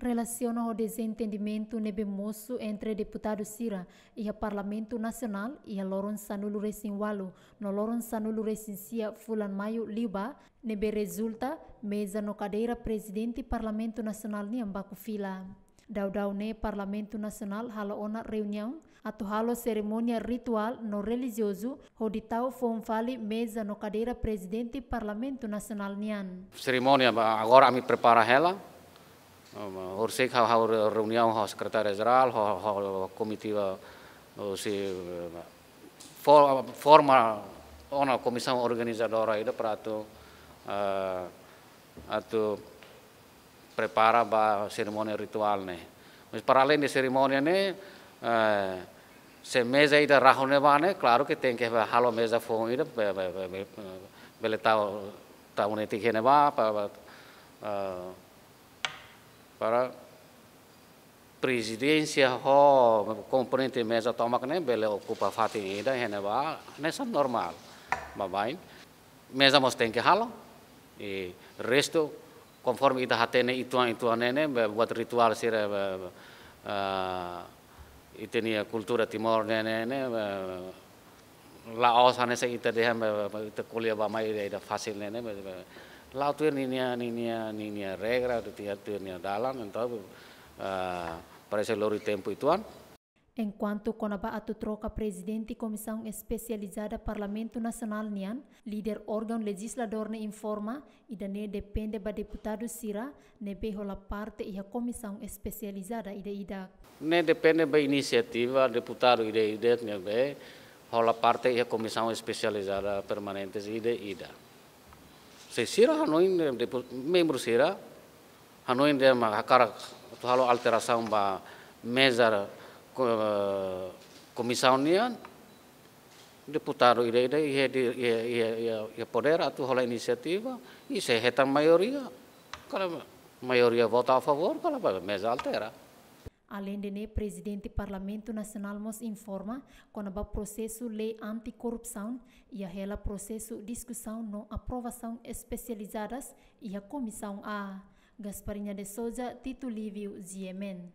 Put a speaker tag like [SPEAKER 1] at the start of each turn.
[SPEAKER 1] relacionam ao desentendimento nebemoço entre deputado Sira e o Parlamento Nacional e a Lorenzano Luresinwalo. No Lorenzano Luresinsia Fulan Maio Liba, nebe resulta mesa no cadeira presidente Parlamento Nacional Niambaco Fila. Daudau ne Parlamento Nacional halo ona reunião ato halo cerimônia ritual no religioso tau fonfali mesa no cadeira presidente Parlamento Nacional Nian.
[SPEAKER 2] Cerimônia agora me prepara ela Orsek ha reunião ha secretário geral, ha comitiva eh, se eh, forma ona comissão organizadora ida para tu eh, atu prepara ba cerimônia ritual ne. Mas para além de cerimônia ne, se mesa ida rahone ba ne, claro que tem que halo mesa fon ida bele tau tau ne tikene para presidência ho komponente meza tomak ne bele okupa fatin ida hene ba ne sam normal ba bain mesa mos ten ke halo e resto conforme ida hatene ituan ituan ne buat ritual sira uh, itenia kultura timor ne ne ne laos hane se ita dehem ita kulia ba mai ida fasil ne ne lá tu é ninha regra de tia tuyên dalan então para esse lori tempo ituan
[SPEAKER 1] Enquanto Conaba troca presidente Comissão Especializada Parlamento Nacional Nian, líder órgão legislador ne informa e da ne depende ba deputado Sira, ne behola parte e a Comissão Especializada ida ida.
[SPEAKER 2] Ne depende ba iniciativa deputado ida ida ne be hola parte e a Comissão Especializada Permanente ida ida sesira hanoin dem depo membro sira de dem hakara halo alteração ba mesa comissão eh, nian deputado ide ide ia ia ia ia poder atu hola iniciativa e se reta maioria cara maioria vota a favor cara mesa altera
[SPEAKER 1] Além de ne, presidente do Parlamento Nacional nos informa quando o processo lei anticorrupção e a processo discussão não aprovação especializadas e a comissão a Gasparinha de Souza, Tito Livio, Ziemen.